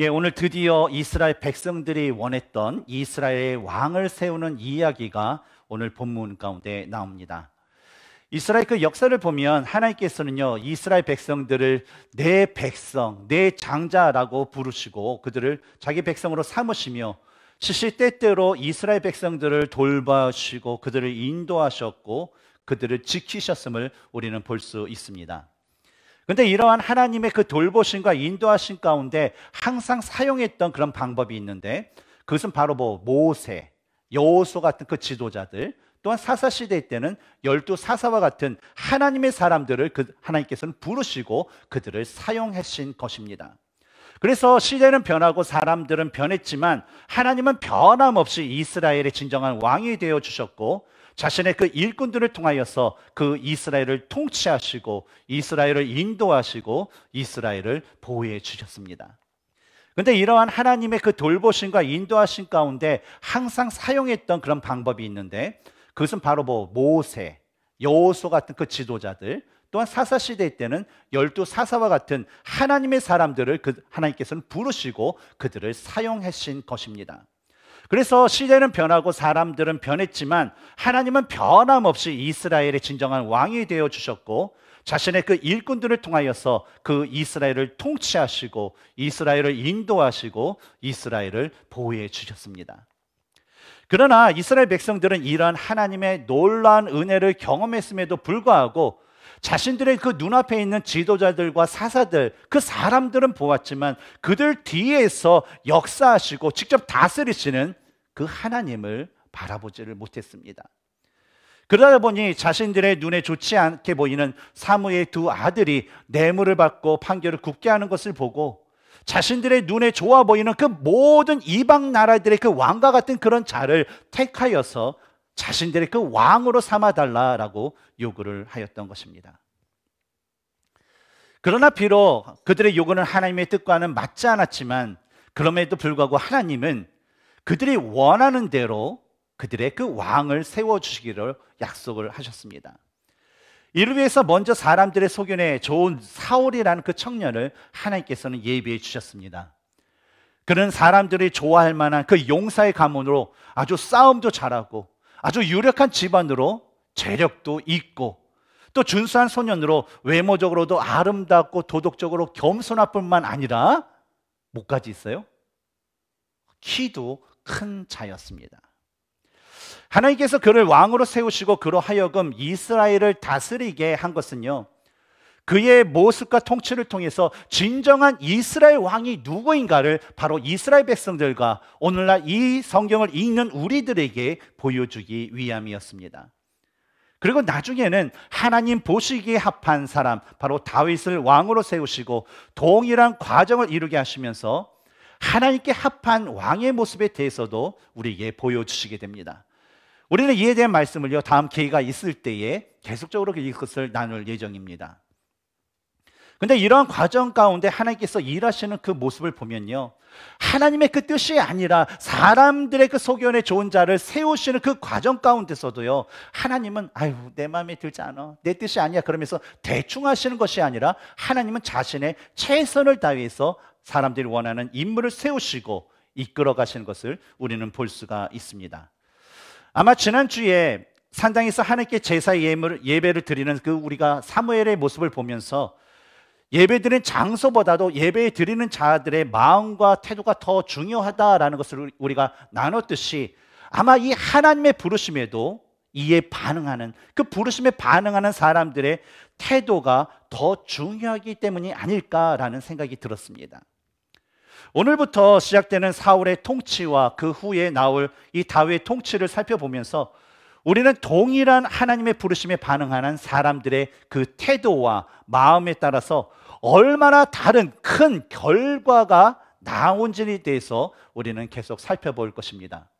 예, 오늘 드디어 이스라엘 백성들이 원했던 이스라엘의 왕을 세우는 이야기가 오늘 본문 가운데 나옵니다. 이스라엘 그 역사를 보면 하나님께서는요, 이스라엘 백성들을 내 백성, 내 장자라고 부르시고 그들을 자기 백성으로 삼으시며 시시때때로 이스라엘 백성들을 돌봐주시고 그들을 인도하셨고 그들을 지키셨음을 우리는 볼 수 있습니다. 근데 이러한 하나님의 그 돌보심과 인도하심 가운데 항상 사용했던 그런 방법이 있는데 그것은 바로 뭐 모세, 여호수 같은 그 지도자들 또한 사사 시대 때는 열두 사사와 같은 하나님의 사람들을 그 하나님께서는 부르시고 그들을 사용하신 것입니다. 그래서 시대는 변하고 사람들은 변했지만 하나님은 변함없이 이스라엘의 진정한 왕이 되어 주셨고 자신의 그 일꾼들을 통하여서 그 이스라엘을 통치하시고 이스라엘을 인도하시고 이스라엘을 보호해 주셨습니다. 근데 이러한 하나님의 그 돌보심과 인도하심 가운데 항상 사용했던 그런 방법이 있는데 그것은 바로 뭐 모세, 여호수 같은 그 지도자들 또한 사사 시대 때는 열두 사사와 같은 하나님의 사람들을 그 하나님께서는 부르시고 그들을 사용하신 것입니다. 그래서 시대는 변하고 사람들은 변했지만 하나님은 변함없이 이스라엘의 진정한 왕이 되어 주셨고 자신의 그 일꾼들을 통하여서 그 이스라엘을 통치하시고 이스라엘을 인도하시고 이스라엘을 보호해 주셨습니다. 그러나 이스라엘 백성들은 이러한 하나님의 놀라운 은혜를 경험했음에도 불구하고 자신들의 그 눈앞에 있는 지도자들과 사사들, 그 사람들은 보았지만 그들 뒤에서 역사하시고 직접 다스리시는 그 하나님을 바라보지를 못했습니다. 그러다 보니 자신들의 눈에 좋지 않게 보이는 사무의 두 아들이 뇌물을 받고 판결을 굳게 하는 것을 보고 자신들의 눈에 좋아 보이는 그 모든 이방 나라들의 그 왕과 같은 그런 자를 택하여서 자신들의 그 왕으로 삼아달라라고 요구를 하였던 것입니다. 그러나 비록 그들의 요구는 하나님의 뜻과는 맞지 않았지만 그럼에도 불구하고 하나님은 그들이 원하는 대로 그들의 그 왕을 세워주시기를 약속을 하셨습니다. 이를 위해서 먼저 사람들의 소견에 좋은 사울이라는 그 청년을 하나님께서는 예비해 주셨습니다. 그는 사람들이 좋아할 만한 그 용사의 가문으로 아주 싸움도 잘하고 아주 유력한 집안으로 재력도 있고 또 준수한 소년으로 외모적으로도 아름답고 도덕적으로 겸손화뿐만 아니라 뭐까지 있어요? 키도 큰 자였습니다. 하나님께서 그를 왕으로 세우시고 그로 하여금 이스라엘을 다스리게 한 것은요. 그의 모습과 통치를 통해서 진정한 이스라엘 왕이 누구인가를 바로 이스라엘 백성들과 오늘날 이 성경을 읽는 우리들에게 보여주기 위함이었습니다. 그리고 나중에는 하나님 보시기에 합한 사람, 바로 다윗을 왕으로 세우시고 동일한 과정을 이루게 하시면서 하나님께 합한 왕의 모습에 대해서도 우리에게 보여주시게 됩니다. 우리는 이에 대한 말씀을요, 다음 기회가 있을 때에 계속적으로 그 이것을 나눌 예정입니다. 근데 이러한 과정 가운데 하나님께서 일하시는 그 모습을 보면요. 하나님의 그 뜻이 아니라 사람들의 그 소견에 좋은 자를 세우시는 그 과정 가운데서도요. 하나님은 아유, 내 마음에 들지 않아. 내 뜻이 아니야. 그러면서 대충 하시는 것이 아니라 하나님은 자신의 최선을 다해서 사람들이 원하는 임무를 세우시고 이끌어 가시는 것을 우리는 볼 수가 있습니다. 아마 지난주에 산당에서 하나님께 제사 예배를 드리는 그 우리가 사무엘의 모습을 보면서 예배드리는 장소보다도 예배 드리는 자들의 마음과 태도가 더 중요하다라는 것을 우리가 나눴듯이 아마 이 하나님의 부르심에도 이에 반응하는 그 부르심에 반응하는 사람들의 태도가 더 중요하기 때문이 아닐까라는 생각이 들었습니다. 오늘부터 시작되는 사울의 통치와 그 후에 나올 이 다윗의 통치를 살펴보면서 우리는 동일한 하나님의 부르심에 반응하는 사람들의 그 태도와 마음에 따라서 얼마나 다른 큰 결과가 나온지에 대해서 우리는 계속 살펴볼 것입니다.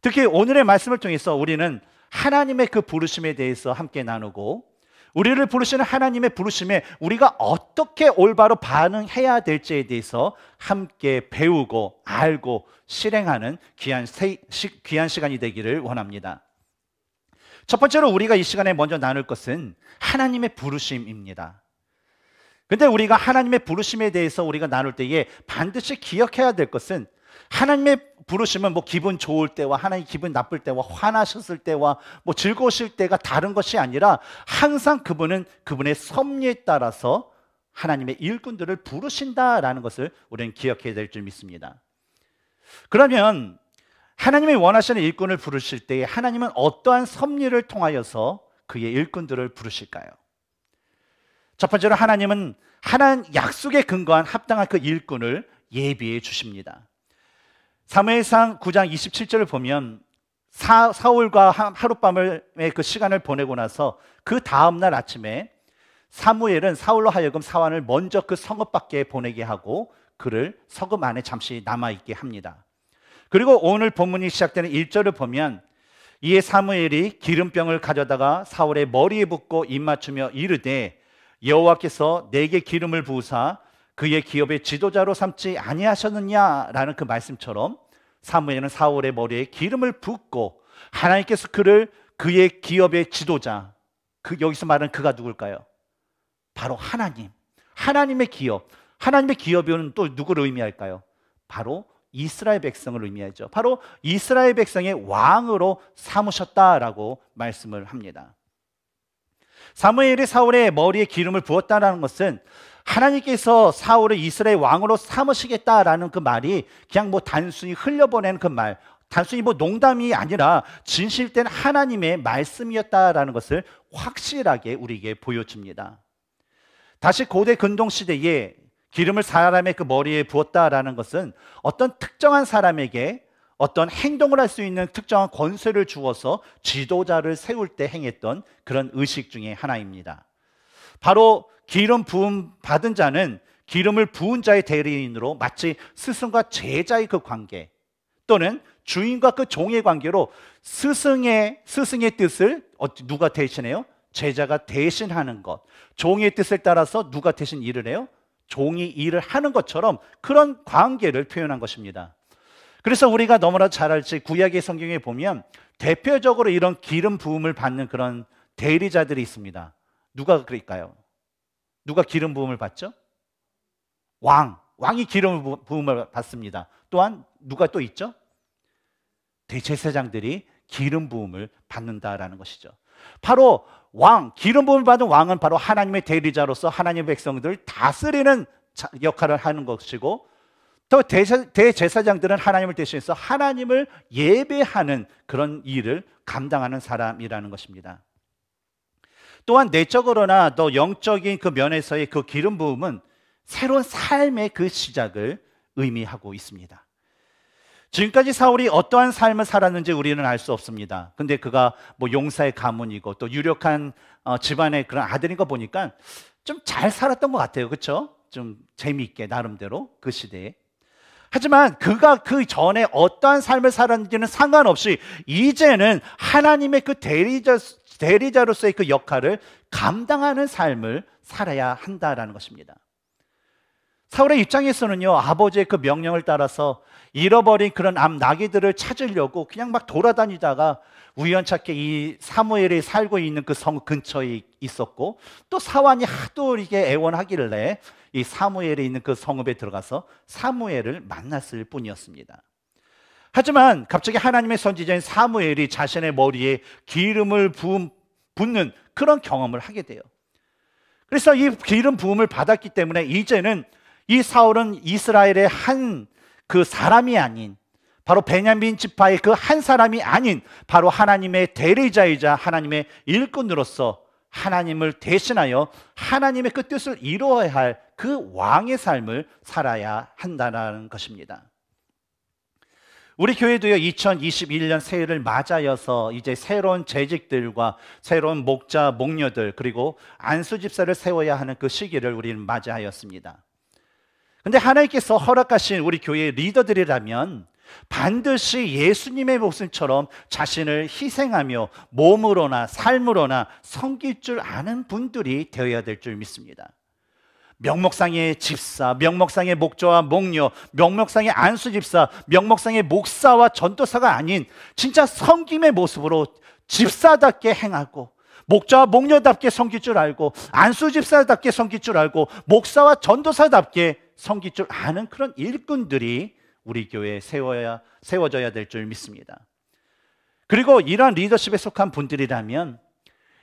특히 오늘의 말씀을 통해서 우리는 하나님의 그 부르심에 대해서 함께 나누고 우리를 부르시는 하나님의 부르심에 우리가 어떻게 올바로 반응해야 될지에 대해서 함께 배우고 알고 실행하는 귀한, 세, 시, 귀한 시간이 되기를 원합니다. 첫 번째로 우리가 이 시간에 먼저 나눌 것은 하나님의 부르심입니다. 근데 우리가 하나님의 부르심에 대해서 우리가 나눌 때에 반드시 기억해야 될 것은 하나님의 부르심은 뭐 기분 좋을 때와 하나님 기분 나쁠 때와 화나셨을 때와 뭐 즐거우실 때가 다른 것이 아니라 항상 그분은 그분의 섭리에 따라서 하나님의 일꾼들을 부르신다라는 것을 우리는 기억해야 될 줄 믿습니다. 그러면 하나님이 원하시는 일꾼을 부르실 때에 하나님은 어떠한 섭리를 통하여서 그의 일꾼들을 부르실까요? 첫 번째로 하나님은 하나님 약속에 근거한 합당한 그 일꾼을 예비해 주십니다. 사무엘상 9장 27절을 보면 사, 사울과 하룻밤의 그 시간을 보내고 나서 그 다음 날 아침에 사무엘은 사울로 하여금 사환을 먼저 그 성읍 밖에 보내게 하고 그를 서금 안에 잠시 남아 있게 합니다. 그리고 오늘 본문이 시작되는 1절을 보면 이에 사무엘이 기름병을 가져다가 사울의 머리에 붓고 입맞추며 이르되 여호와께서 내게 기름을 부으사 그의 기업의 지도자로 삼지 아니하셨느냐라는 그 말씀처럼 사무엘은 사울의 머리에 기름을 붓고 하나님께서 그를 그의 기업의 지도자 그 여기서 말하는 그가 누굴까요? 바로 하나님. 하나님의 기업. 하나님의 기업은 또 누구를 의미할까요? 바로 이스라엘 백성을 의미하죠. 바로 이스라엘 백성의 왕으로 삼으셨다라고 말씀을 합니다. 사무엘이 사울의 머리에 기름을 부었다라는 것은 하나님께서 사울을 이스라엘 왕으로 삼으시겠다라는 그 말이 그냥 뭐 단순히 흘려보낸 그 말, 단순히 뭐 농담이 아니라 진실된 하나님의 말씀이었다라는 것을 확실하게 우리에게 보여줍니다. 다시 고대 근동 시대에 기름을 사람의 그 머리에 부었다라는 것은 어떤 특정한 사람에게 어떤 행동을 할 수 있는 특정한 권세를 주어서 지도자를 세울 때 행했던 그런 의식 중의 하나입니다. 바로 기름 부음 받은 자는 기름을 부은 자의 대리인으로 마치 스승과 제자의 그 관계 또는 주인과 그 종의 관계로 스승의 스승의 뜻을 누가 대신해요? 제자가 대신하는 것. 종의 뜻을 따라서 누가 대신 일을 해요? 종이 일을 하는 것처럼 그런 관계를 표현한 것입니다. 그래서 우리가 너무나 잘 알지 구약의 성경에 보면 대표적으로 이런 기름 부음을 받는 그런 대리자들이 있습니다. 누가 그럴까요? 누가 기름 부음을 받죠? 왕, 왕이 기름 부음을 받습니다. 또한 누가 또 있죠? 대제사장들이 기름 부음을 받는다라는 것이죠. 바로 왕, 기름 부음을 받은 왕은 바로 하나님의 대리자로서 하나님의 백성들을 다스리는 역할을 하는 것이고 또 대사, 대제사장들은 하나님을 대신해서 하나님을 예배하는 그런 일을 감당하는 사람이라는 것입니다. 또한 내적으로나 또 영적인 그 면에서의 그 기름 부음은 새로운 삶의 그 시작을 의미하고 있습니다. 지금까지 사울이 어떠한 삶을 살았는지 우리는 알 수 없습니다. 근데 그가 뭐 용사의 가문이고 또 유력한 어, 집안의 그런 아들인 거 보니까 좀 잘 살았던 것 같아요. 그렇죠? 좀 재미있게 나름대로 그 시대에. 하지만 그가 그 전에 어떠한 삶을 살았는지는 상관없이 이제는 하나님의 그 대리자, 대리자로서의 그 역할을 감당하는 삶을 살아야 한다라는 것입니다. 사울의 입장에서는요, 아버지의 그 명령을 따라서 잃어버린 그런 암 나귀들을 찾으려고 그냥 막 돌아다니다가 우연찮게 이 사무엘이 살고 있는 그 성 근처에 있었고 또 사환이 하도 이게 애원하길래 이 사무엘이 있는 그 성읍에 들어가서 사무엘을 만났을 뿐이었습니다. 하지만 갑자기 하나님의 선지자인 사무엘이 자신의 머리에 기름을 부음, 붓는 그런 경험을 하게 돼요. 그래서 이 기름 부음을 받았기 때문에 이제는 이 사울은 이스라엘의 한 그 사람이 아닌 바로 베냐민 지파의 그 한 사람이 아닌 바로 하나님의 대리자이자 하나님의 일꾼으로서 하나님을 대신하여 하나님의 그 뜻을 이루어야 할 그 왕의 삶을 살아야 한다는 것입니다. 우리 교회도요 2021년 새해를 맞아여서 이제 새로운 재직들과 새로운 목자 목녀들 그리고 안수 집사를 세워야 하는 그 시기를 우리는 맞이하였습니다. 근데 하나님께서 허락하신 우리 교회의 리더들이라면 반드시 예수님의 목숨처럼 자신을 희생하며 몸으로나 삶으로나 섬길 줄 아는 분들이 되어야 될 줄 믿습니다. 명목상의 집사, 명목상의 목조와 목녀, 명목상의 안수집사, 명목상의 목사와 전도사가 아닌 진짜 섬김의 모습으로 집사답게 행하고 목자와 목녀답게 섬길 줄 알고 안수집사답게 섬길 줄 알고 목사와 전도사답게 섬길 줄 아는 그런 일꾼들이 우리 교회에 세워야 세워져야 될 줄 믿습니다. 그리고 이러한 리더십에 속한 분들이라면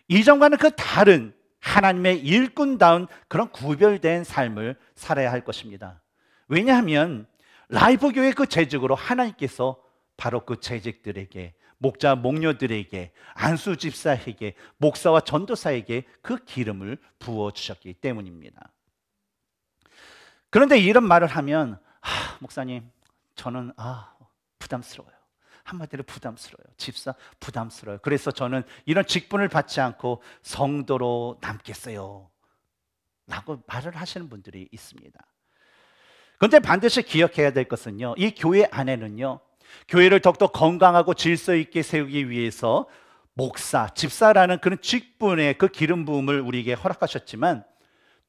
이전과는 그 다른 하나님의 일꾼다운 그런 구별된 삶을 살아야 할 것입니다. 왜냐하면 라이브 교회 그 재직으로 하나님께서 바로 그 재직들에게 목자 목녀들에게 안수 집사에게 목사와 전도사에게 그 기름을 부어 주셨기 때문입니다. 그런데 이런 말을 하면 아, 목사님 저는 아 부담스러워요. 한마디로 부담스러워요. 집사 부담스러워요. 그래서 저는 이런 직분을 받지 않고 성도로 남겠어요. 라고 말을 하시는 분들이 있습니다. 그런데 반드시 기억해야 될 것은요. 이 교회 안에는요. 교회를 더욱더 건강하고 질서 있게 세우기 위해서 목사, 집사라는 그런 직분의 그 기름 부음을 우리에게 허락하셨지만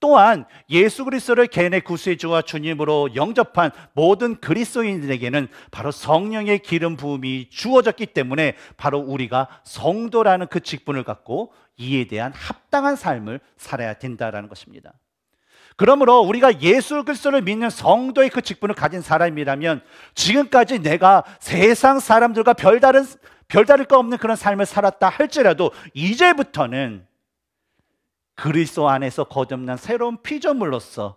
또한 예수 그리스도를 개인의 구세주와 주님으로 영접한 모든 그리스도인들에게는 바로 성령의 기름 부음이 주어졌기 때문에 바로 우리가 성도라는 그 직분을 갖고 이에 대한 합당한 삶을 살아야 된다라는 것입니다. 그러므로 우리가 예수 그리스도를 믿는 성도의 그 직분을 가진 사람이라면 지금까지 내가 세상 사람들과 별다른 별다를 거 없는 그런 삶을 살았다 할지라도 이제부터는 그리스도 안에서 거듭난 새로운 피조물로서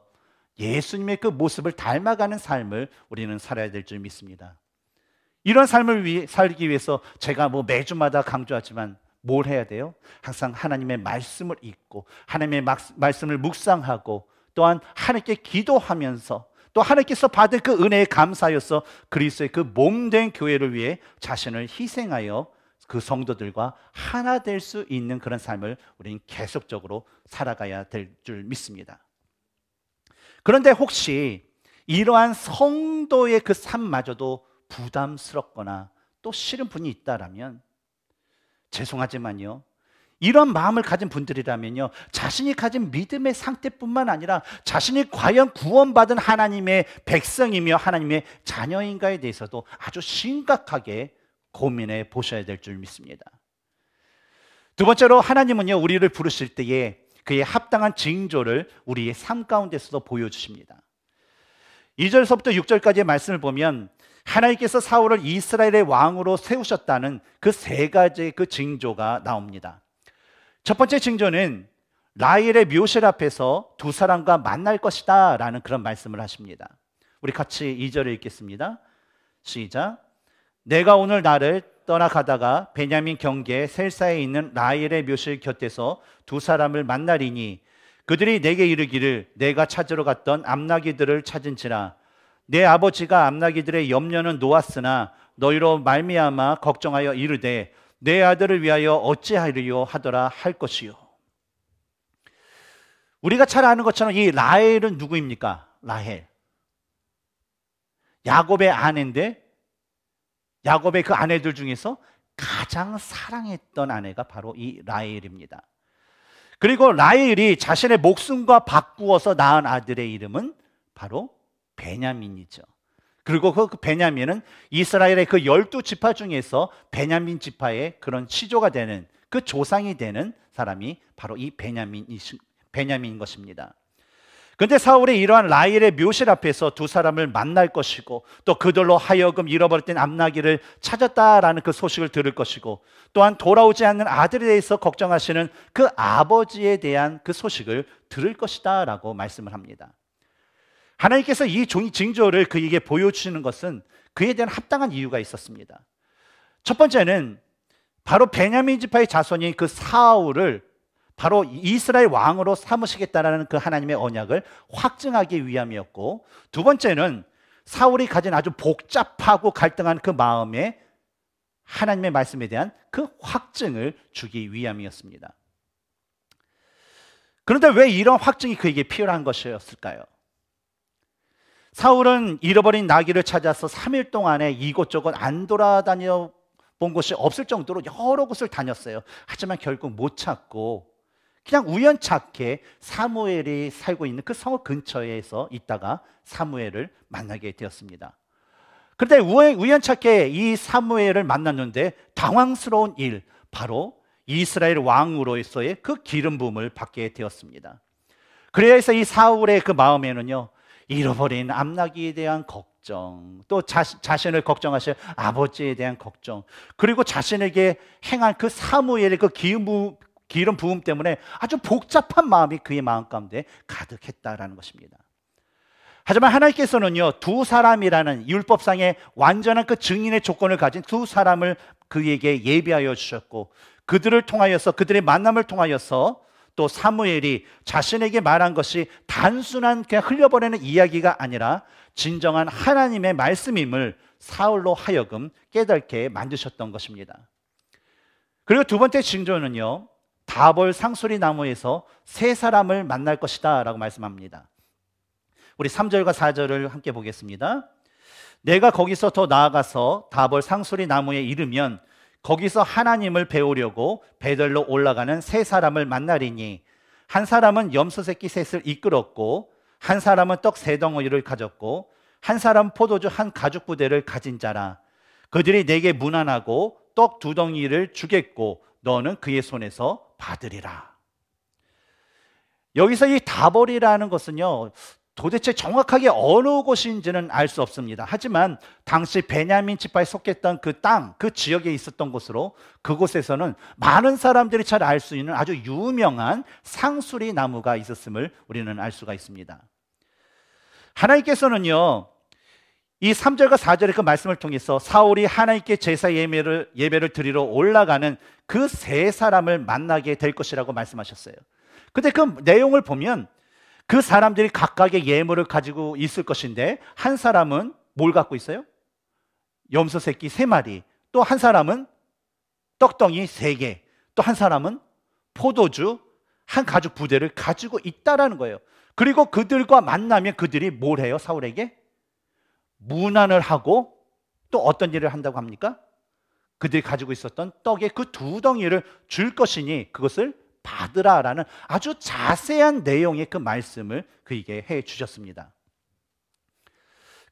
예수님의 그 모습을 닮아가는 삶을 우리는 살아야 될 줄 믿습니다. 이런 삶을 위해, 살기 위해서 제가 뭐 매주마다 강조하지만 뭘 해야 돼요? 항상 하나님의 말씀을 읽고 하나님의 막, 말씀을 묵상하고 또한 하나님께 기도하면서 또 하나님께서 받은 그 은혜에 감사여서 그리스도의 그 몸 된 교회를 위해 자신을 희생하여 그 성도들과 하나 될 수 있는 그런 삶을 우리는 계속적으로 살아가야 될 줄 믿습니다. 그런데 혹시 이러한 성도의 그 삶마저도 부담스럽거나 또 싫은 분이 있다라면 죄송하지만요. 이런 마음을 가진 분들이라면요. 자신이 가진 믿음의 상태뿐만 아니라 자신이 과연 구원받은 하나님의 백성이며 하나님의 자녀인가에 대해서도 아주 심각하게 고민해 보셔야 될 줄 믿습니다. 두 번째로 하나님은요, 우리를 부르실 때에 그의 합당한 징조를 우리의 삶 가운데서도 보여주십니다. 2절서부터 6절까지의 말씀을 보면 하나님께서 사울을 이스라엘의 왕으로 세우셨다는 그 세 가지의 그 징조가 나옵니다. 첫 번째 징조는 라일의 묘실 앞에서 두 사람과 만날 것이다 라는 그런 말씀을 하십니다. 우리 같이 2절을 읽겠습니다. 시작. 내가 오늘 나를 떠나가다가 베냐민 경계 셀사에 있는 라헬의 묘실 곁에서 두 사람을 만나리니 그들이 내게 이르기를 내가 찾으러 갔던 암나기들을 찾은지라 내 아버지가 암나기들의 염려는 놓았으나 너희로 말미암아 걱정하여 이르되 내 아들을 위하여 어찌하리요 하더라 할 것이요 우리가 잘 아는 것처럼 이 라헬은 누구입니까? 라헬 야곱의 아내인데 야곱의 그 아내들 중에서 가장 사랑했던 아내가 바로 이 라헬입니다. 그리고 라헬이 자신의 목숨과 바꾸어서 낳은 아들의 이름은 바로 베냐민이죠. 그리고 그, 그 베냐민은 이스라엘의 그 열두 지파 중에서 베냐민 지파의 그런 시조가 되는 그 조상이 되는 사람이 바로 이 베냐민이 베냐민인 것입니다. 근데 사울이 이러한 라일의 묘실 앞에서 두 사람을 만날 것이고 또 그들로 하여금 잃어버린 암나기를 찾았다라는 그 소식을 들을 것이고 또한 돌아오지 않는 아들에 대해서 걱정하시는 그 아버지에 대한 그 소식을 들을 것이다라고 말씀을 합니다. 하나님께서 이 종이 징조를 그에게 보여주시는 것은 그에 대한 합당한 이유가 있었습니다. 첫 번째는 바로 베냐민 지파의 자손인 그 사울을 바로 이스라엘 왕으로 삼으시겠다라는 그 하나님의 언약을 확증하기 위함이었고 두 번째는 사울이 가진 아주 복잡하고 갈등한 그 마음에 하나님의 말씀에 대한 그 확증을 주기 위함이었습니다. 그런데 왜 이런 확증이 그에게 필요한 것이었을까요? 사울은 잃어버린 나귀를 찾아서 3일 동안에 이곳저곳 안 돌아다녀 본 곳이 없을 정도로 여러 곳을 다녔어요. 하지만 결국 못 찾고 그냥 우연찮게 사무엘이 살고 있는 그 성읍 근처에서 있다가 사무엘을 만나게 되었습니다. 그런데 우연찮게 이 사무엘을 만났는데 당황스러운 일, 바로 이스라엘 왕으로서의 그 기름 부을 받게 되었습니다. 그래서 이 사울의 그 마음에는요, 잃어버린 암나기에 대한 걱정, 또 자, 자신을 걱정하실 아버지에 대한 걱정, 그리고 자신에게 행한 그 사무엘의 그 기름, 기름 부음 때문에 아주 복잡한 마음이 그의 마음 가운데 가득했다라는 것입니다. 하지만 하나님께서는요, 두 사람이라는 율법상의 완전한 그 증인의 조건을 가진 두 사람을 그에게 예비하여 주셨고, 그들을 통하여서, 그들의 만남을 통하여서 또 사무엘이 자신에게 말한 것이 단순한 그냥 흘려보내는 이야기가 아니라 진정한 하나님의 말씀임을 사울로 하여금 깨닫게 만드셨던 것입니다. 그리고 두 번째 징조는요, 다벌 상수리 나무에서 세 사람을 만날 것이다 라고 말씀합니다. 우리 3절과 4절을 함께 보겠습니다. 내가 거기서 더 나아가서 다벌 상수리 나무에 이르면 거기서 하나님을 배우려고 배들로 올라가는 세 사람을 만나리니 한 사람은 염소 새끼 셋을 이끌었고 한 사람은 떡 세 덩어리를 가졌고 한 사람 포도주 한 가죽 부대를 가진 자라 그들이 내게 무난하고 떡 두 덩이를 주겠고 너는 그의 손에서 받으리라. 여기서 이 다볼이라는 것은요, 도대체 정확하게 어느 곳인지는 알 수 없습니다. 하지만 당시 베냐민 지파에 속했던 그 땅, 그 지역에 있었던 곳으로 그곳에서는 많은 사람들이 잘 알 수 있는 아주 유명한 상수리 나무가 있었음을 우리는 알 수가 있습니다. 하나님께서는요, 이 3절과 4절의 그 말씀을 통해서 사울이 하나님께 제사 예배를, 예배를 드리러 올라가는 그 세 사람을 만나게 될 것이라고 말씀하셨어요. 근데 그 내용을 보면 그 사람들이 각각의 예물을 가지고 있을 것인데 한 사람은 뭘 갖고 있어요? 염소 새끼 세 마리. 또 한 사람은 떡덩이 세 개. 또 한 사람은 포도주 한 가죽 부대를 가지고 있다라는 거예요. 그리고 그들과 만나면 그들이 뭘 해요? 사울에게 문안을 하고 또 어떤 일을 한다고 합니까? 그들이 가지고 있었던 떡의 그 두 덩이를 줄 것이니 그것을 받으라라는 아주 자세한 내용의 그 말씀을 그에게 해 주셨습니다.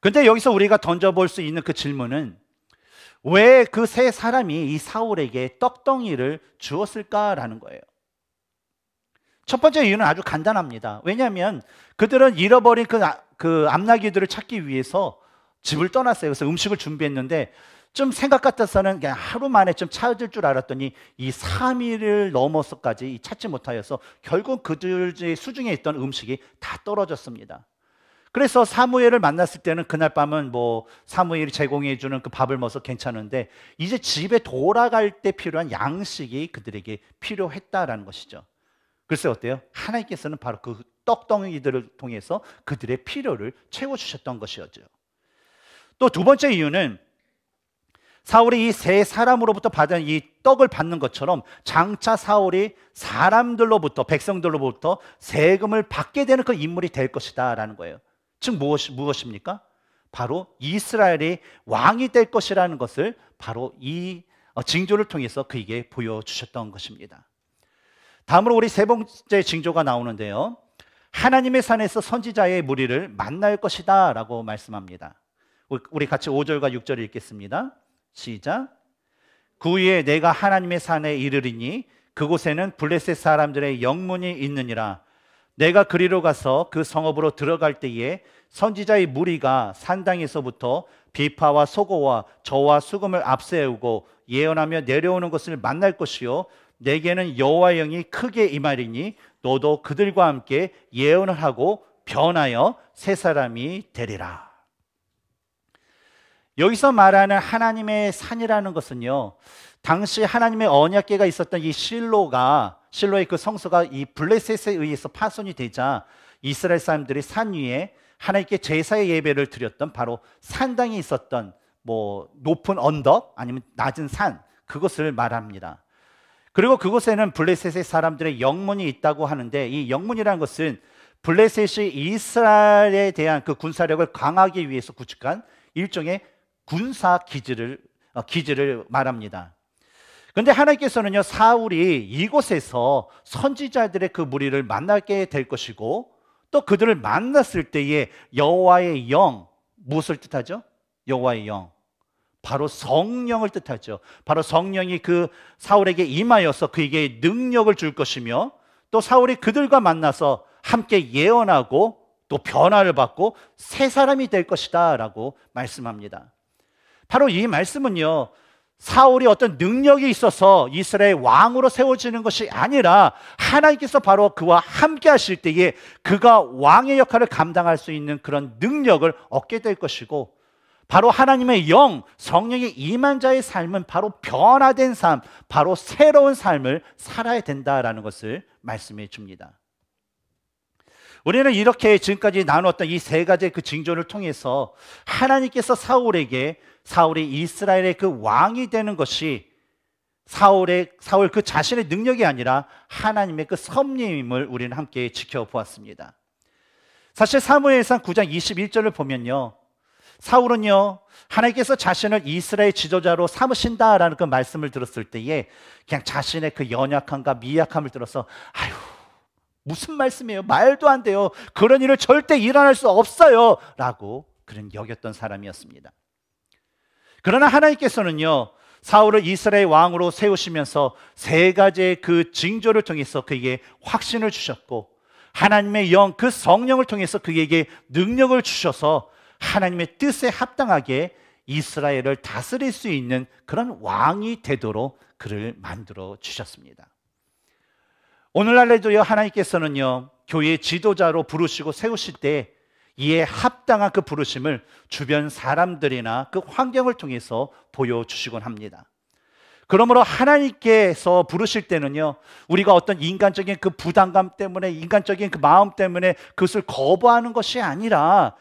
근데 여기서 우리가 던져볼 수 있는 그 질문은 왜 그 세 사람이 이 사울에게 떡덩이를 주었을까라는 거예요. 첫 번째 이유는 아주 간단합니다. 왜냐하면 그들은 잃어버린 그, 아, 그 암나귀들을 찾기 위해서 집을 떠났어요. 그래서 음식을 준비했는데 좀 생각 같아서는 그냥 하루 만에 좀 찾을 줄 알았더니 이 3일을 넘어서까지 찾지 못하여서 결국 그들의 수중에 있던 음식이 다 떨어졌습니다. 그래서 사무엘을 만났을 때는 그날 밤은 뭐 사무엘이 제공해 주는 그 밥을 먹어서 괜찮은데 이제 집에 돌아갈 때 필요한 양식이 그들에게 필요했다라는 것이죠. 글쎄 어때요? 하나님께서는 바로 그 떡덩이들을 통해서 그들의 필요를 채워 주셨던 것이었죠. 또두 번째 이유는 사울이 이 세 사람으로부터 받은 이 떡을 받는 것처럼 장차 사울이 사람들로부터 백성들로부터 세금을 받게 되는 그 인물이 될 것이다라는 거예요. 즉 무엇 무엇입니까? 바로 이스라엘이 왕이 될 것이라는 것을 바로 이 어, 징조를 통해서 그에게 보여주셨던 것입니다. 다음으로 우리 세 번째 징조가 나오는데요. 하나님의 산에서 선지자의 무리를 만날 것이다 라고 말씀합니다. 우리 같이 5절과 6절을 읽겠습니다. 시작. 그 위에 내가 하나님의 산에 이르리니 그곳에는 블레셋 사람들의 영문이 있느니라. 내가 그리로 가서 그 성읍으로 들어갈 때에 선지자의 무리가 산당에서부터 비파와 소고와 저와 수금을 앞세우고 예언하며 내려오는 것을 만날 것이요 내게는 여호와 영이 크게 임하리니 너도 그들과 함께 예언을 하고 변하여 새 사람이 되리라. 여기서 말하는 하나님의 산이라는 것은요, 당시 하나님의 언약계가 있었던 이 실로가 실로의 그 성소가 이 블레셋에 의해서 파손이 되자 이스라엘 사람들이 산 위에 하나님께 제사의 예배를 드렸던 바로 산당이 있었던 뭐 높은 언덕 아니면 낮은 산 그것을 말합니다. 그리고 그곳에는 블레셋의 사람들의 영문이 있다고 하는데 이 영문이라는 것은 블레셋이 이스라엘에 대한 그 군사력을 강하기 위해서 구축한 일종의 군사 기지를 어, 기지를 말합니다. 근데 하나님께서는요, 사울이 이곳에서 선지자들의 그 무리를 만나게 될 것이고 또 그들을 만났을 때에 여호와의 영 무엇을 뜻하죠? 여호와의 영. 바로 성령을 뜻하죠. 바로 성령이 그 사울에게 임하여서 그에게 능력을 줄 것이며 또 사울이 그들과 만나서 함께 예언하고 또 변화를 받고 새 사람이 될 것이다라고 말씀합니다. 바로 이 말씀은요. 사울이 어떤 능력이 있어서 이스라엘 왕으로 세워지는 것이 아니라 하나님께서 바로 그와 함께 하실 때에 그가 왕의 역할을 감당할 수 있는 그런 능력을 얻게 될 것이고 바로 하나님의 영, 성령의 임한자의 삶은 바로 변화된 삶, 바로 새로운 삶을 살아야 된다라는 것을 말씀해 줍니다. 우리는 이렇게 지금까지 나누었던 이 세 가지의 그 징조를 통해서 하나님께서 사울에게 사울이 이스라엘의 그 왕이 되는 것이 사울의 사울 그 자신의 능력이 아니라 하나님의 그 섭리임을 우리는 함께 지켜보았습니다. 사실 사무엘상 9장 21절을 보면요. 사울은요. 하나님께서 자신을 이스라엘 지도자로 삼으신다라는 그 말씀을 들었을 때에 그냥 자신의 그 연약함과 미약함을 들어서 아유 무슨 말씀이에요? 말도 안 돼요. 그런 일을 절대 일어날 수 없어요. 라고 그런 여겼던 사람이었습니다. 그러나 하나님께서는요, 사울을 이스라엘 왕으로 세우시면서 세 가지의 그 징조를 통해서 그에게 확신을 주셨고, 하나님의 영, 그 성령을 통해서 그에게 능력을 주셔서 하나님의 뜻에 합당하게 이스라엘을 다스릴 수 있는 그런 왕이 되도록 그를 만들어 주셨습니다. 오늘날에도요, 하나님께서는요, 교회 지도자로 부르시고 세우실 때 이에 합당한 그 부르심을 주변 사람들이나 그 환경을 통해서 보여주시곤 합니다. 그러므로 하나님께서 부르실 때는요, 우리가 어떤 인간적인 그 부담감 때문에, 인간적인 그 마음 때문에 그것을 거부하는 것이 아니라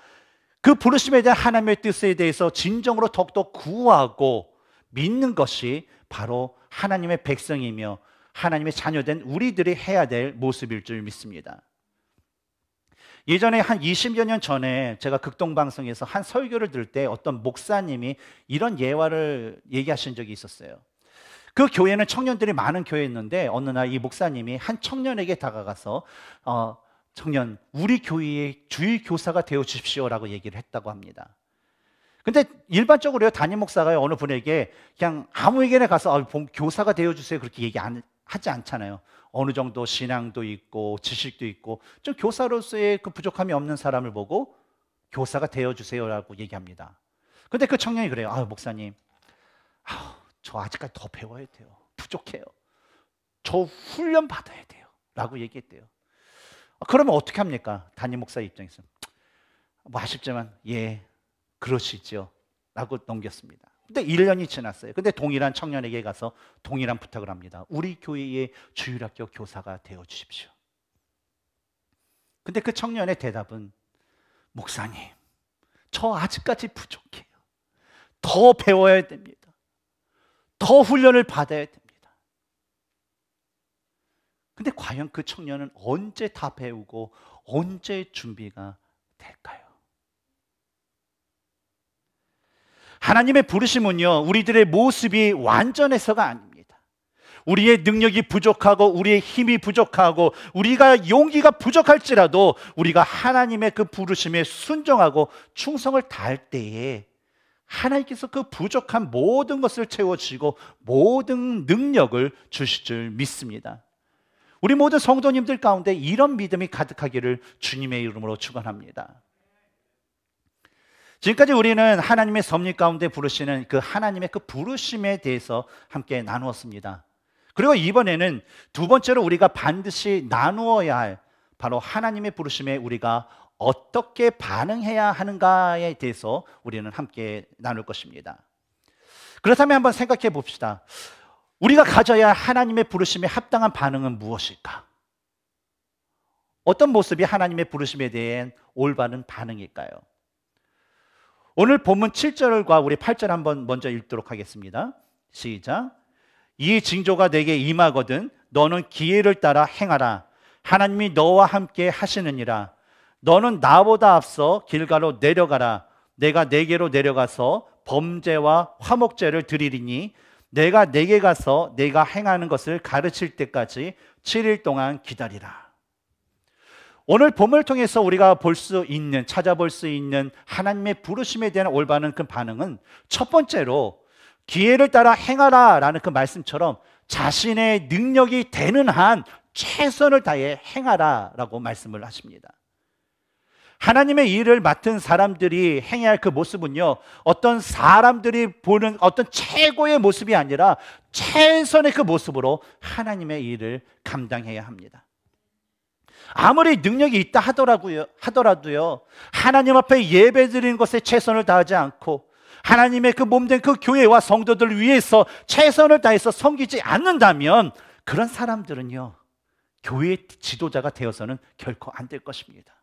그 부르심에 대한 하나님의 뜻에 대해서 진정으로 더욱더 구하고 믿는 것이 바로 하나님의 백성이며 하나님의 자녀된 우리들이 해야 될 모습일 줄 믿습니다. 예전에 한 20여 년 전에 제가 극동방송에서 한 설교를 들을때 어떤 목사님이 이런 예화를 얘기하신 적이 있었어요. 그 교회는 청년들이 많은 교회였는데 어느 날 이 목사님이 한 청년에게 다가가서 어, 청년, 우리 교회의 주일 교사가 되어 주십시오라고 얘기를 했다고 합니다. 근데 일반적으로요, 담임 목사가 어느 분에게 그냥 아무에게나 가서 아, 교사가 되어 주세요 그렇게 얘기 안, 하지 않잖아요. 어느 정도 신앙도 있고 지식도 있고 좀 교사로서의 그 부족함이 없는 사람을 보고 교사가 되어 주세요라고 얘기합니다. 근데 그 청년이 그래요. 아, 목사님. 아, 저 아직까지 더 배워야 돼요. 부족해요. 저 훈련 받아야 돼요. 라고 얘기했대요. 아, 그러면 어떻게 합니까? 담임 목사 입장에서. 뭐 아쉽지만 예, 그러시죠. 라고 넘겼습니다. 근데 1년이 지났어요. 근데 동일한 청년에게 가서 동일한 부탁을 합니다. 우리 교회의 주일학교 교사가 되어 주십시오. 근데 그 청년의 대답은 목사님, 저 아직까지 부족해요. 더 배워야 됩니다. 더 훈련을 받아야 됩니다. 근데 과연 그 청년은 언제 다 배우고 언제 준비가 될까요? 하나님의 부르심은요, 우리들의 모습이 완전해서가 아닙니다. 우리의 능력이 부족하고, 우리의 힘이 부족하고, 우리가 용기가 부족할지라도, 우리가 하나님의 그 부르심에 순종하고 충성을 다할 때에, 하나님께서 그 부족한 모든 것을 채워주시고, 모든 능력을 주실 줄 믿습니다. 우리 모든 성도님들 가운데 이런 믿음이 가득하기를 주님의 이름으로 축원합니다. 지금까지 우리는 하나님의 섭리 가운데 부르시는 그 하나님의 그 부르심에 대해서 함께 나누었습니다. 그리고 이번에는 두 번째로 우리가 반드시 나누어야 할 바로 하나님의 부르심에 우리가 어떻게 반응해야 하는가에 대해서 우리는 함께 나눌 것입니다. 그렇다면 한번 생각해 봅시다. 우리가 가져야 할 하나님의 부르심에 합당한 반응은 무엇일까? 어떤 모습이 하나님의 부르심에 대한 올바른 반응일까요? 오늘 본문 7절과 우리 8절 한번 먼저 읽도록 하겠습니다. 시작. 이 징조가 내게 임하거든 너는 기회를 따라 행하라. 하나님이 너와 함께 하시느니라. 너는 나보다 앞서 길가로 내려가라. 내가 내게로 내려가서 범죄와 화목죄를 드리리니 내가 내게 가서 내가 행하는 것을 가르칠 때까지 7일 동안 기다리라. 오늘 봄을 통해서 우리가 볼 수 있는 찾아볼 수 있는 하나님의 부르심에 대한 올바른 그 반응은 첫 번째로 기회를 따라 행하라라는 그 말씀처럼 자신의 능력이 되는 한 최선을 다해 행하라라고 말씀을 하십니다. 하나님의 일을 맡은 사람들이 행해야 할 그 모습은요, 어떤 사람들이 보는 어떤 최고의 모습이 아니라 최선의 그 모습으로 하나님의 일을 감당해야 합니다. 아무리 능력이 있다 하더라고요, 하더라도요, 하나님 앞에 예배 드리는 것에 최선을 다하지 않고, 하나님의 그 몸 된 그 교회와 성도들을 위해서 최선을 다해서 섬기지 않는다면, 그런 사람들은요, 교회 지도자가 되어서는 결코 안 될 것입니다.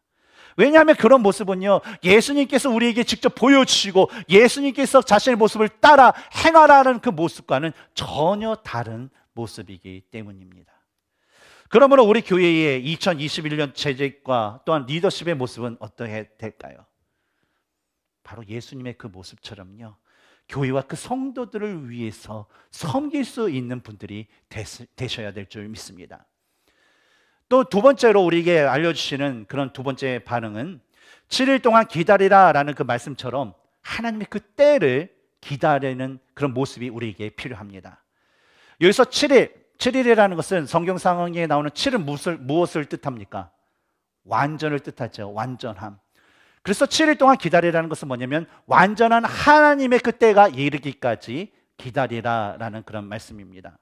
왜냐하면 그런 모습은요, 예수님께서 우리에게 직접 보여주시고, 예수님께서 자신의 모습을 따라 행하라는 그 모습과는 전혀 다른 모습이기 때문입니다. 그러므로 우리 교회의 2021년 재직과 또한 리더십의 모습은 어떻게 될까요? 바로 예수님의 그 모습처럼요. 교회와 그 성도들을 위해서 섬길 수 있는 분들이 되셔야 될 줄 믿습니다. 또 두 번째로 우리에게 알려주시는 그런 두 번째 반응은 7일 동안 기다리라 라는 그 말씀처럼 하나님의 그 때를 기다리는 그런 모습이 우리에게 필요합니다. 여기서 7일, 7일이라는 것은 성경 상황에 나오는 7은 무엇을, 무엇을 뜻합니까? 완전을 뜻하죠. 완전함. 그래서 7일 동안 기다리라는 것은 뭐냐면 완전한 하나님의 그때가 이르기까지 기다리라라는 그런 말씀입니다.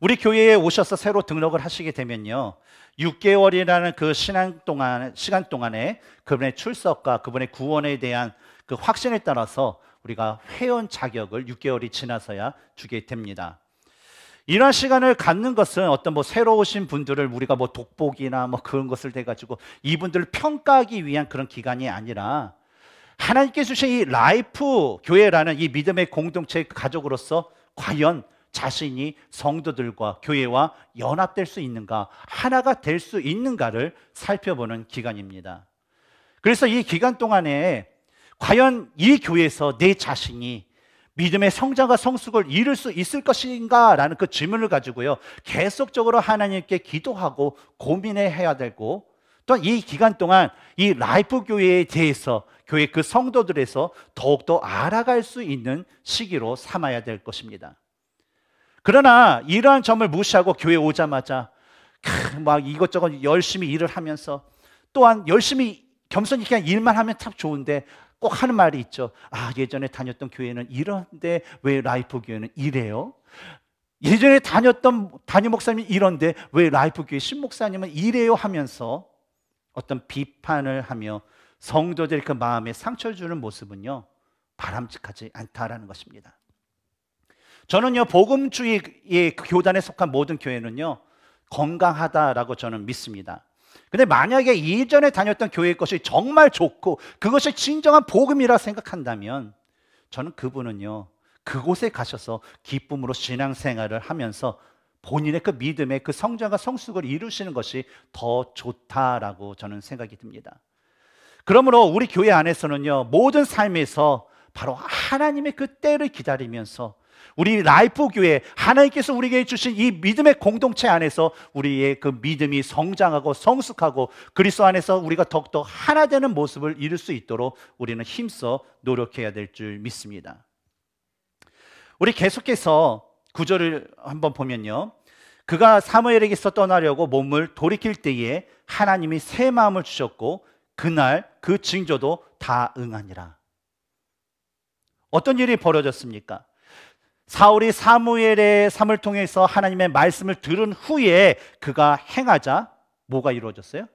우리 교회에 오셔서 새로 등록을 하시게 되면요. 6개월이라는 그 신앙 동안 시간 동안에 그분의 출석과 그분의 구원에 대한 그 확신에 따라서 우리가 회원 자격을 6개월이 지나서야 주게 됩니다. 이런 시간을 갖는 것은 어떤 뭐 새로 오신 분들을 우리가 뭐 독복이나 뭐 그런 것을 돼가지고 이분들을 평가하기 위한 그런 기간이 아니라 하나님께 주신 이 라이프 교회라는 이 믿음의 공동체 그 가족으로서 과연 자신이 성도들과 교회와 연합될 수 있는가, 하나가 될 수 있는가를 살펴보는 기간입니다. 그래서 이 기간 동안에 과연 이 교회에서 내 자신이 믿음의 성장과 성숙을 이룰 수 있을 것인가? 라는 그 질문을 가지고요. 계속적으로 하나님께 기도하고 고민해야 되고 또한 이 기간 동안 이 라이프 교회에 대해서 교회 그 성도들에서 더욱더 알아갈 수 있는 시기로 삼아야 될 것입니다. 그러나 이러한 점을 무시하고 교회 오자마자 막 이것저것 열심히 일을 하면서 또한 열심히 겸손히 그냥 일만 하면 참 좋은데 꼭 하는 말이 있죠. 아, 예전에 다녔던 교회는 이런데 왜 라이프 교회는 이래요? 예전에 다녔던 담임 목사님이 이런데 왜 라이프 교회 신 목사님은 이래요 하면서 어떤 비판을 하며 성도들 그 마음에 상처를 주는 모습은요. 바람직하지 않다라는 것입니다. 저는요 복음주의의 교단에 속한 모든 교회는요 건강하다라고 저는 믿습니다. 근데 만약에 이전에 다녔던 교회의 것이 정말 좋고 그것이 진정한 복음이라 생각한다면 저는 그분은요 그곳에 가셔서 기쁨으로 신앙생활을 하면서 본인의 그 믿음의 그 성장과 성숙을 이루시는 것이 더 좋다라고 저는 생각이 듭니다. 그러므로 우리 교회 안에서는요 모든 삶에서 바로 하나님의 그 때를 기다리면서 우리 라이프 교회 하나님께서 우리에게 주신 이 믿음의 공동체 안에서 우리의 그 믿음이 성장하고 성숙하고 그리스도 안에서 우리가 더욱더 하나 되는 모습을 이룰 수 있도록 우리는 힘써 노력해야 될 줄 믿습니다. 우리 계속해서 구절을 한번 보면요. 그가 사무엘에게서 떠나려고 몸을 돌이킬 때에 하나님이 새 마음을 주셨고 그날 그 징조도 다 응하니라. 어떤 일이 벌어졌습니까? 사울이 사무엘의 삶을 통해서 하나님의 말씀을 들은 후에 그가 행하자 뭐가 이루어졌어요?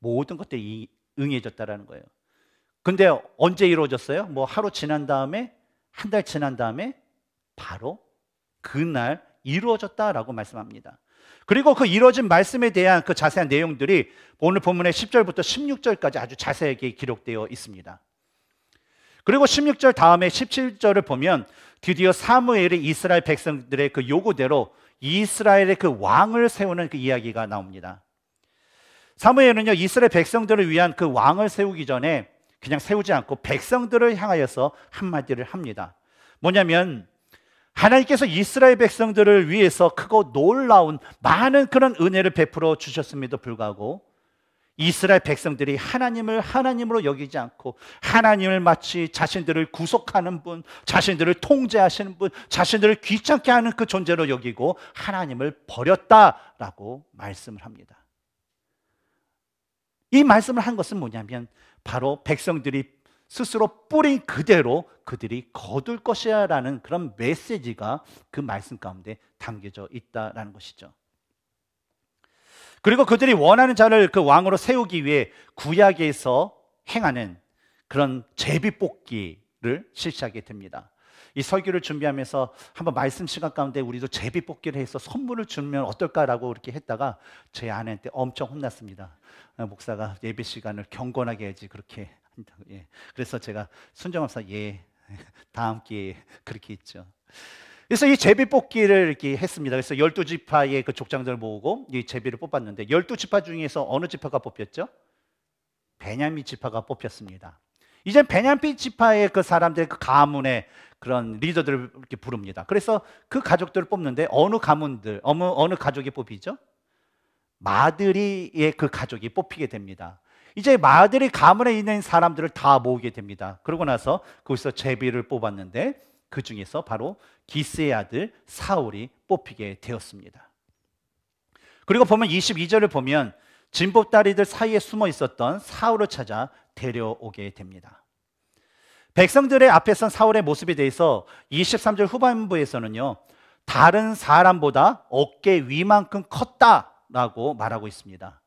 모든 것들이 응해졌다라는 거예요. 근데 언제 이루어졌어요? 뭐 하루 지난 다음에 한 달 지난 다음에 바로 그날 이루어졌다라고 말씀합니다. 그리고 그 이루어진 말씀에 대한 그 자세한 내용들이 오늘 본문의 10절부터 16절까지 아주 자세하게 기록되어 있습니다. 그리고 16절 다음에 17절을 보면 드디어 사무엘의 이스라엘 백성들의 그 요구대로 이스라엘의 그 왕을 세우는 그 이야기가 나옵니다. 사무엘은요, 이스라엘 백성들을 위한 그 왕을 세우기 전에 그냥 세우지 않고 백성들을 향하여서 한마디를 합니다. 뭐냐면, 하나님께서 이스라엘 백성들을 위해서 크고 놀라운 많은 그런 은혜를 베풀어 주셨음에도 불구하고 이스라엘 백성들이 하나님을 하나님으로 여기지 않고 하나님을 마치 자신들을 구속하는 분, 자신들을 통제하시는 분, 자신들을 귀찮게 하는 그 존재로 여기고 하나님을 버렸다라고 말씀을 합니다. 이 말씀을 한 것은 뭐냐면 바로 백성들이 스스로 뿌린 그대로 그들이 거둘 것이야라는 그런 메시지가 그 말씀 가운데 담겨져 있다라는 것이죠. 그리고 그들이 원하는 자를 그 왕으로 세우기 위해 구약에서 행하는 그런 제비 뽑기를 실시하게 됩니다. 이 설교를 준비하면서 한번 말씀 시간 가운데 우리도 제비 뽑기를 해서 선물을 주면 어떨까라고 이렇게 했다가 제 아내한테 엄청 혼났습니다. 아, 목사가 예배 시간을 경건하게 해야지 그렇게 한다. 예. 그래서 제가 순정합사 예 다음 기회에 그렇게 했죠. 그래서 이 제비 뽑기를 이렇게 했습니다. 그래서 열두 지파의 그 족장들을 모으고 이 제비를 뽑았는데 열두 지파 중에서 어느 지파가 뽑혔죠? 베냐민 지파가 뽑혔습니다. 이제 베냐민 지파의 그 사람들의 그 가문의 그런 리더들을 이렇게 부릅니다. 그래서 그 가족들을 뽑는데 어느 가문들, 어느 어느 가족이 뽑히죠? 마드리의 그 가족이 뽑히게 됩니다. 이제 마드리 가문에 있는 사람들을 다 모으게 됩니다. 그러고 나서 거기서 제비를 뽑았는데 그 중에서 바로 기스의 아들 사울이 뽑히게 되었습니다. 그리고 보면 22절을 보면 진법다리들 사이에 숨어 있었던 사울을 찾아 데려오게 됩니다. 백성들의 앞에 선 사울의 모습에 대해서 23절 후반부에서는요, 다른 사람보다 어깨 위만큼 컸다라고 말하고 있습니다.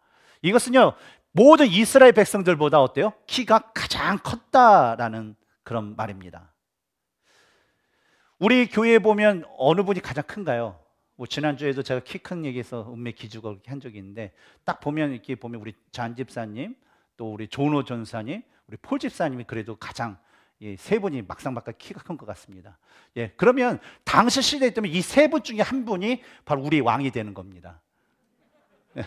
이것은요, 모든 이스라엘 백성들보다 어때요? 키가 가장 컸다라는 그런 말입니다. 우리 교회에 보면 어느 분이 가장 큰가요? 뭐 지난주에도 제가 키 큰 얘기해서 음매 기주가 한 적이 있는데 딱 보면 이렇게 보면 우리 잔 집사님 또 우리 조노 전사님 우리 폴 집사님이 그래도 가장 예, 세 분이 막상막하 키가 큰 것 같습니다. 예, 그러면 당시 시대에 있다면 이 세 분 중에 한 분이 바로 우리 왕이 되는 겁니다. 예.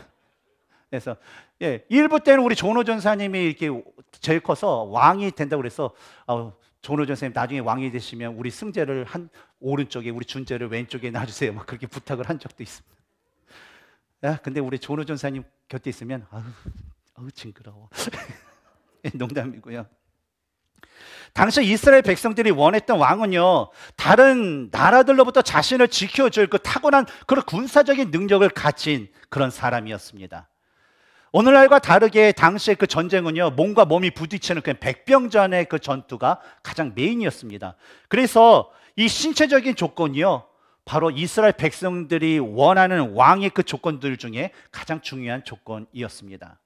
그래서 예, 일부 때는 우리 조노 전사님이 이렇게 제일 커서 왕이 된다고 그래서 어, 전호전 선생님 나중에 왕이 되시면 우리 승재를 한 오른쪽에 우리 준재를 왼쪽에 놔주세요. 막 그렇게 부탁을 한 적도 있습니다. 야, 아, 근데 우리 전호전 사님 곁에 있으면 아우, 아우 징그러워. 농담이고요. 당시 이스라엘 백성들이 원했던 왕은요, 다른 나라들로부터 자신을 지켜줄 그 타고난 그런 군사적인 능력을 가진 그런 사람이었습니다. 오늘날과 다르게 당시의 그 전쟁은요, 몸과 몸이 부딪히는 그 백병전의 그 전투가 가장 메인이었습니다. 그래서 이 신체적인 조건이요, 바로 이스라엘 백성들이 원하는 왕의 그 조건들 중에 가장 중요한 조건이었습니다.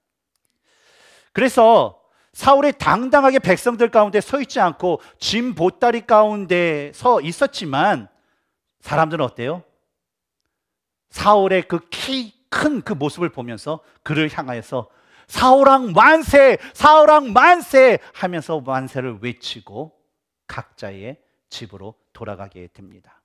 그래서 사울이 당당하게 백성들 가운데 서 있지 않고 짐 보따리 가운데 서 있었지만 사람들은 어때요? 사울의 그키 큰그 모습을 보면서 그를 향하여서 사오랑 만세, 사오랑 만세 하면서 만세를 외치고 각자의 집으로 돌아가게 됩니다.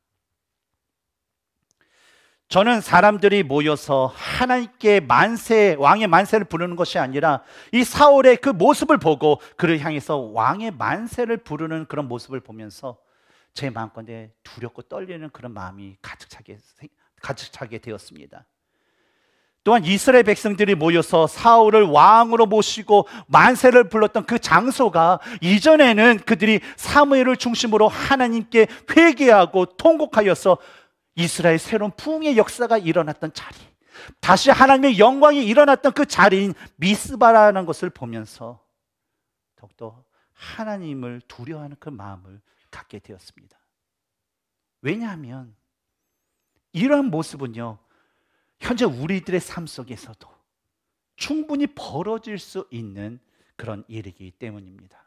저는 사람들이 모여서 하나님께 만세, 왕의 만세를 부르는 것이 아니라 이 사울의 그 모습을 보고 그를 향해서 왕의 만세를 부르는 그런 모습을 보면서 제마음가운 두렵고 떨리는 그런 마음이 가득 차게, 가득 차게 되었습니다. 또한 이스라엘 백성들이 모여서 사울을 왕으로 모시고 만세를 불렀던 그 장소가 이전에는 그들이 사무엘을 중심으로 하나님께 회개하고 통곡하여서 이스라엘 새로운 풍의 역사가 일어났던 자리 다시 하나님의 영광이 일어났던 그 자리인 미스바라는 것을 보면서 더욱더 하나님을 두려워하는 그 마음을 갖게 되었습니다 왜냐하면 이러한 모습은요 현재 우리들의 삶 속에서도 충분히 벌어질 수 있는 그런 일이기 때문입니다.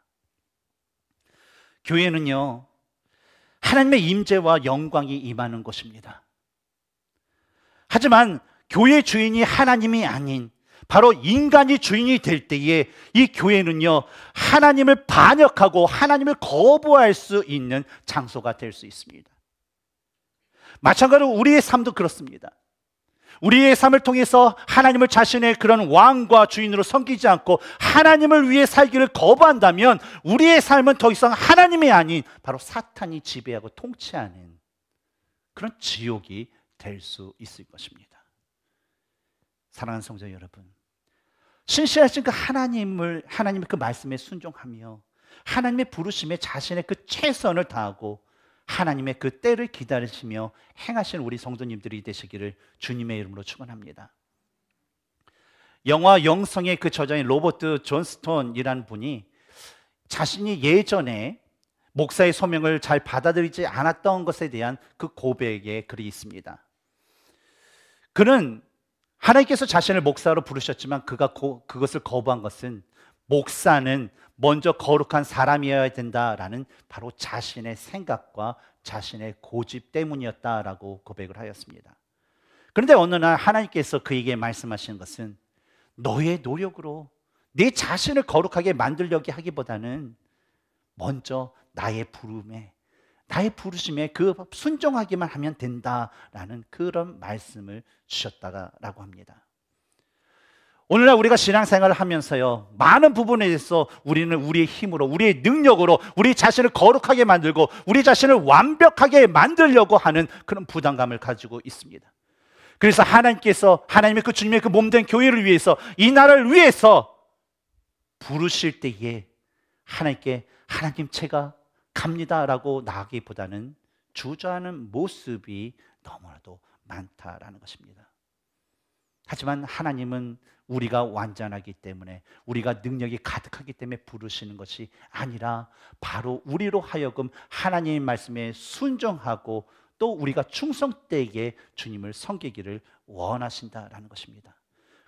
교회는요. 하나님의 임재와 영광이 임하는 곳입니다. 하지만 교회 주인이 하나님이 아닌 바로 인간이 주인이 될 때에 이 교회는요, 하나님을 반역하고 하나님을 거부할 수 있는 장소가 될 수 있습니다. 마찬가지로 우리의 삶도 그렇습니다. 우리의 삶을 통해서 하나님을 자신의 그런 왕과 주인으로 섬기지 않고 하나님을 위해 살기를 거부한다면 우리의 삶은 더 이상 하나님이 아닌 바로 사탄이 지배하고 통치하는 그런 지옥이 될 수 있을 것입니다. 사랑하는 성도 여러분, 신실하신 그 하나님을 하나님의 그 말씀에 순종하며 하나님의 부르심에 자신의 그 최선을 다하고 하나님의 그 때를 기다리시며 행하신 우리 성도님들이 되시기를 주님의 이름으로 축원합니다. 영화 영성의 그 저자인 로버트 존스톤이라 분이 자신이 예전에 목사의 소명을 잘 받아들이지 않았던 것에 대한 그 고백의 글이 있습니다. 그는 하나님께서 자신을 목사로 부르셨지만 그가 고, 그것을 거부한 것은 목사는 먼저 거룩한 사람이어야 된다라는 바로 자신의 생각과 자신의 고집 때문이었다라고 고백을 하였습니다. 그런데 어느 날 하나님께서 그에게 말씀하신 것은 너의 노력으로 네 자신을 거룩하게 만들려기 하기보다는 먼저 나의 부름에 나의 부르심에 그 순종하기만 하면 된다라는 그런 말씀을 주셨다라고 합니다. 오늘날 우리가 신앙생활을 하면서요, 많은 부분에 있어 우리는 우리의 힘으로, 우리의 능력으로, 우리 자신을 거룩하게 만들고, 우리 자신을 완벽하게 만들려고 하는 그런 부담감을 가지고 있습니다. 그래서 하나님께서, 하나님의 그 주님의 그 몸된 교회를 위해서, 이 나라를 위해서 부르실 때에 하나님께, 하나님 제가 갑니다라고 나기보다는 주저하는 모습이 너무나도 많다라는 것입니다. 하지만 하나님은 우리가 완전하기 때문에 우리가 능력이 가득하기 때문에 부르시는 것이 아니라 바로 우리로 하여금 하나님의 말씀에 순종하고 또 우리가 충성되게 주님을 섬기기를 원하신다라는 것입니다.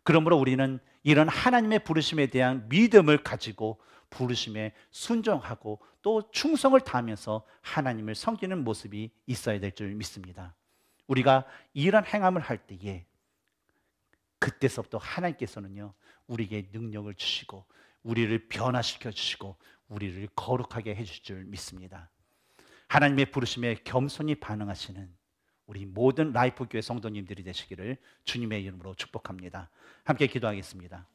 그러므로 우리는 이런 하나님의 부르심에 대한 믿음을 가지고 부르심에 순종하고 또 충성을 다하면서 하나님을 섬기는 모습이 있어야 될 줄 믿습니다. 우리가 이런 행함을 할 때에 그때서부터 하나님께서는요, 우리에게 능력을 주시고, 우리를 변화시켜 주시고, 우리를 거룩하게 해주실 줄 믿습니다. 하나님의 부르심에 겸손히 반응하시는 우리 모든 라이프 교회 성도님들이 되시기를 주님의 이름으로 축복합니다. 함께 기도하겠습니다.